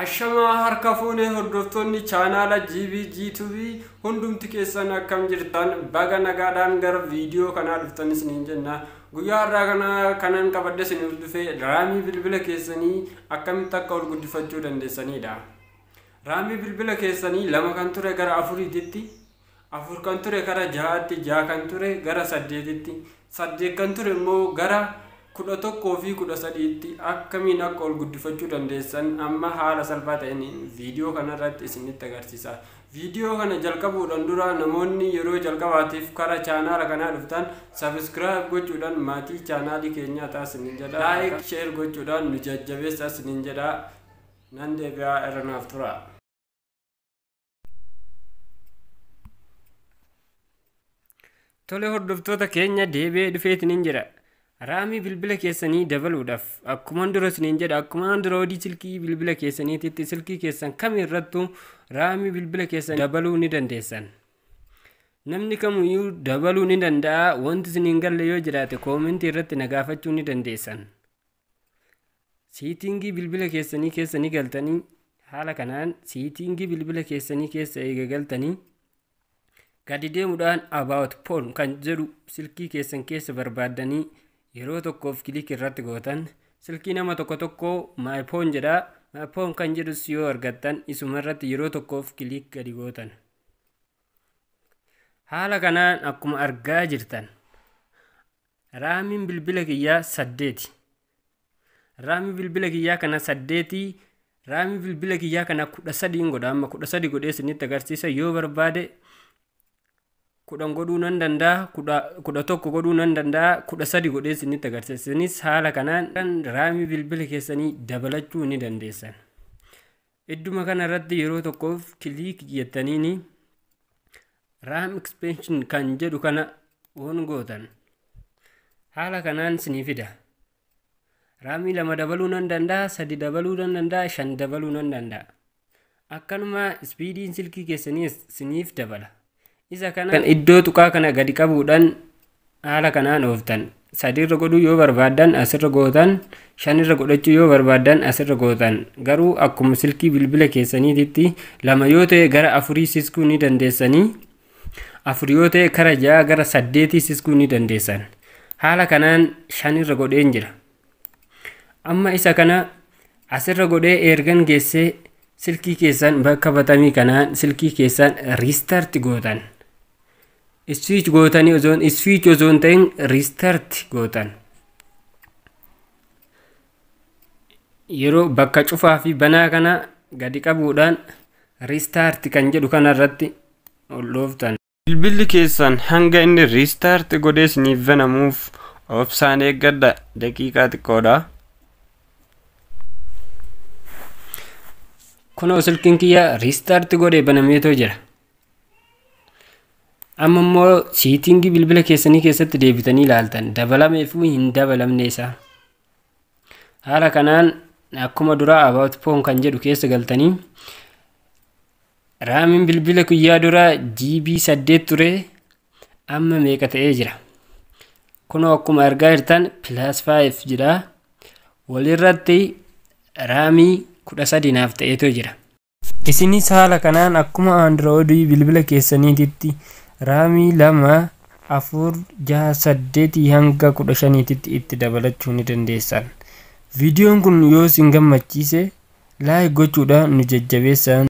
Ashamaa harka fuunee hordoftoonni chaanaala GBG TV hundumti keessan akkam jirtan baga nagaadhaan gara viidiyoo kanaa dhuftan isiniin jenna. Guyyaa har'aa kanaan kanan qabadde isiniif dhufe raamii bilbila keessanii akkamitti akka ol guddifachuu dandeessanidha. Raamii bilbila keessanii lama kan ture gara afuriititti, afur kan ture gara ja'aatti, ja'a kan ture gara saddeetitti, saddeet kan ture immoo gara kudha tokkoo fi kudha sadiitti akkamiin akka ol guddifachuu dandeessan amma haala salphaa ta'een viidiyoo kanarratti isinitti agarsiisa. Viidiyoo kana jalqabuudhaan dura namoonni yeroo jalqabaatiif karaa chaanaala kanaa dhuftan sabiskiraayib gochuudhaan maatii chaanaalii keenyaa taasinin jedha. Laayik sheer gochuudhaan nu jajjabeessa isinin jedha. Nan deebi'aa irra naaf tura. Tole hordoftoota keenya deebi'ee dhufeetiin hin jedha. Raamii bilbila keessanii dabaluudhaaf akkuman dura jedha akkumaan dura odii silkii bilbila keessaniititti silkii keessan kam irrattuu raamii bilbila keessan dabaluu ni dandeessan. Namni kamiyyuu dabaluu ni danda'a wanti isiniin galle yoo jiraate koomentii irratti na gaafachuu ni dandeessan. Siitingii bilbila keessanii keessa ni galtanii haala kanaan siitingii bilbila keessanii keessa eegagaltanii gadi deemuudhaan about pool kan jedhu silkii keessan keessa barbaadanii. yeroo tokkoof kilik irratti gootan silkii nama tokko tokkoo maayifoon jedha phone kan jedhus yoo argattan isumarratti yeroo tokkoof kilik gadi gootan haala kanaan akkuma argaa jirtan raamiin bilbila kiyyaa saddeeti raamii bilbila kiyyaa kana saddeetii raamii bilbila kiyyaa kana kudha sadiin godha amma kudha sadi godhee isinitti agarsiisa yoo barbaade kudhan godhuu nan danda'a kudha tokko godhuu nan danda'a kudha sadi godhee agarsiisa isinis haala kanaan raamii bilbila keessanii dabalachuu ni dandeessan idduma kana yeroo tokkoof kiliik jettaniini raam ekspeenshin kan jedhu kana oon gootan haala kanaan isinii fida raamii lama dabaluu nan danda'a sadii dabaluu nan danda'a shan dabaluu nan danda'a akkanuma ispiidiin silkii keessaniis isiniif dabala isa kana iddoo tuqaa kana gadi qabuudhaan haala kanaan ooftan sadiirra godhuu yoo barbaadan asirra gootan shanirra godhachuu yoo barbaaddan asirra gootan garuu akkuma silkii bilbila keessaniititti lama yoo ta'e gara afurii siskuu ni dandeessanii afur yoo ta'e kara ja'a gara saddeetii siskuu ni dandeessan haala kanaan shanirra godhee jira amma isaa kana asirra godhee eergan geessee silkii keessan bakka batamii kanaan silkii keessan riistarti gootan iswiic gootanii ozoon iswiic ozoon ta'in gootan. Yeroo bakka cufaa fi banaa kana gadi qabuudhaan riistaarti kan jedhu kanarratti ol dhooftan. Bilbilli keessan hanga inni riistaarti godhee isiniif banamuuf obsaan eeggadha daqiiqaa xiqqoodha. Kun silkiin kiyyaa riistaarti jira. Amma immoo siitingii bilbila keessanii keessatti deebitanii ilaaltan dabalameefuu hin dabalamne Haala kanaan akkuma duraa about phone kan jedhu keessa galtanii raamiin bilbila guyyaa duraa GB saddeet turee amma meeqa ta'ee jira. Kunoo akkuma argaa jirtan pilaas 5 jedha. Walirratti raamii kudha sadinaaf ta'eetu jira. Isinis haala kanaan akkuma Android bilbila keessaniititti Raamii lama afur jaha saddeetii hanga kudha shaniititti itti dabalachuu ni dandeessan. Viidiyoon kun yoo isin gammachiise laayik gochuudhaan nu jajjabeessaa